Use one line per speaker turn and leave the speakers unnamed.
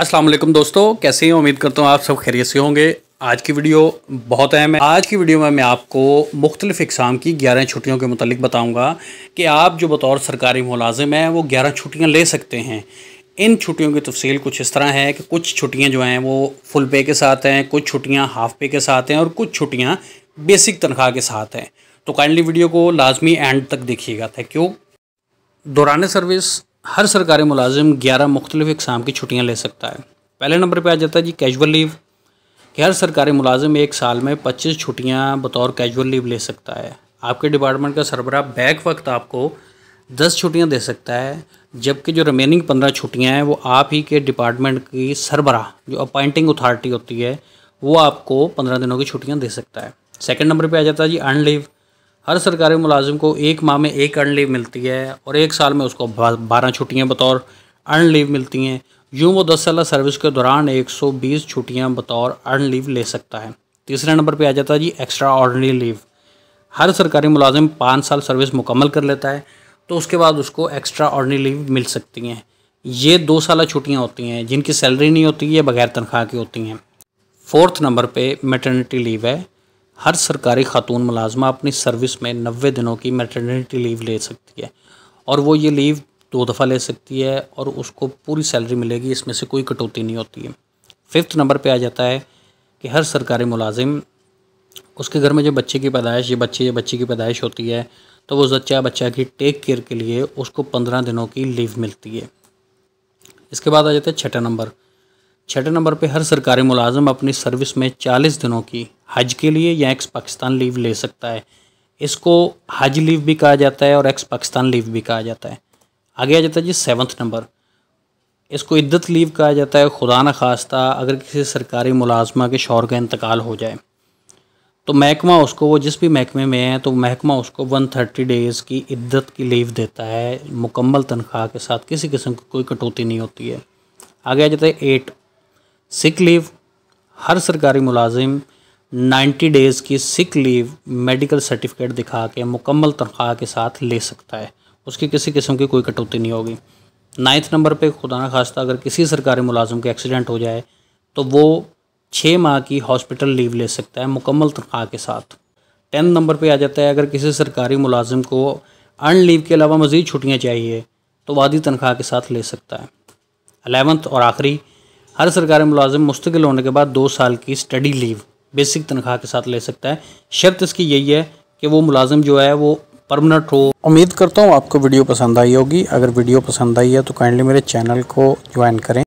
अस्सलाम वालेकुम दोस्तों कैसे हैं उम्मीद करता हूँ आप सब खैरियत से होंगे आज की वीडियो बहुत अहम है आज की वीडियो में मैं आपको मुख्तलिफ़ इकसाम की ग्यारह छुट्टियों के मतलब बताऊँगा कि आप जो बतौर सरकारी मुलाजिम हैं वो ग्यारह छुट्टियाँ ले सकते हैं इन छुट्टियों की तफसील कुछ इस तरह है कि कुछ छुट्टियाँ जो हैं वो फुल पे के साथ हैं कुछ छुट्टियाँ हाफ पे के साथ हैं और कुछ छुट्टियाँ बेसिक तनख्वाह के साथ हैं तो काइंडली वीडियो को लाजमी एंड तक देखिएगा थैंक यू दौरान सर्विस हर सरकारी मुलाजिम ग्यारह मुख्तलिफ इकसाम की छुट्टियाँ ले सकता है पहले नंबर पर आ जाता है जी कैजुअल लीव कि हर सरकारी मुलाजिम एक साल में पच्चीस छुट्टियाँ बतौर कैजुअल लीव ले सकता है आपके डिपार्टमेंट का सरबरा बैक वक्त आपको दस छुट्टियाँ दे सकता है जबकि जो रिमेनिंग पंद्रह छुट्टियाँ हैं वो आप ही के डिपार्टमेंट की सरबरा जो अपॉइंटिंग अथॉरिटी होती है वो आपको पंद्रह दिनों की छुट्टियाँ दे सकता है सेकेंड नंबर पर आ जाता है जी अनलीव हर सरकारी मुलाजिम को एक माह में एक अर्न लीव मिलती है और एक साल में उसको बारह छुट्टियाँ बतौर अर्न लीव मिलती हैं यूँ वो दस साल सर्विस के दौरान बीस छुट्टियाँ बतौर अर्न लीव ले सकता है तीसरे नंबर पर आ जाता है जी एक्स्ट्रा ऑर्डनरी लीव हर सरकारी मुलाजिम पाँच साल सर्विस मुकम्मल कर लेता है तो उसके बाद उसको एक्स्ट्रा ऑर्डनरी लीव मिल सकती हैं ये दो साल छुट्टियाँ होती हैं जिनकी सैलरी नहीं होती ये बगैर तनख्वाह की होती हैं फोर्थ नंबर पे मेटर्निटी लीव है हर सरकारी खातून मुलाजमा अपनी सर्विस में नबे दिनों की मैटरनिटी लीव ले सकती है और वो ये लीव दो दफ़ा ले सकती है और उसको पूरी सैलरी मिलेगी इसमें से कोई कटौती नहीं होती है फिफ्थ नंबर पे आ जाता है कि हर सरकारी मुलाजिम उसके घर में जो बच्चे की पैदाइश या बच्चे या बच्ची की पैदाइश होती है तो वो बच्चा बच्चा की टेक केयर के लिए उसको पंद्रह दिनों की लीव मिलती है इसके बाद आ जाता है छठा नंबर छठे नंबर पे हर सरकारी मुलाजम अपनी सर्विस में चालीस दिनों की हज के लिए या एक्स पाकिस्तान लीव ले सकता है इसको हज लीव भी कहा जाता है और एक्स पाकिस्तान लीव भी कहा जाता है आगे आ जाता है जी सेवन्थ नंबर इसको इद्दत लीव कहा जाता है खुदा न खास्ता अगर किसी सरकारी मुलाजमा के शौर का इंतकाल हो जाए तो महकमा उसको वो जिस भी महकमे में है तो महकमा उसको वन थर्टी डेज़ की इद्दत की लीव देता है मुकम्मल तनख्वाह के साथ किसी किस्म की कोई कटौती नहीं होती है आगे आ जाता है एट सिक लीव हर सरकारी मुलाजिम 90 डेज़ की सिक लीव मेडिकल सर्टिफिकेट दिखा के मुकम्मल तनख्वाह के साथ ले सकता है उसकी किसी किस्म की कोई कटौती नहीं होगी नाइन्थ नंबर पे खुदा न खास्ता अगर किसी सरकारी मुलाजम के एक्सीडेंट हो जाए तो वो छः माह की हॉस्पिटल लीव ले सकता है मुकम्मल तनख्वाह के साथ टेंथ नंबर पे आ जाता है अगर किसी सरकारी मुलाजिम को अर्न लीव के अलावा मज़ीद छुट्टियाँ चाहिए तो वादी तनख्वाह के साथ ले सकता है अलेवंथ और आखिरी हर सरकारी मुलाजिम मुस्तकिल होने के बाद दो साल की स्टडी लीव बेसिक तनख्वाह के साथ ले सकता है शर्त इसकी यही है कि वो मुलाजम जो है वो परमानेंट हो उम्मीद करता हूँ आपको वीडियो पसंद आई होगी अगर वीडियो पसंद आई है तो काइंडली मेरे चैनल को ज्वाइन करें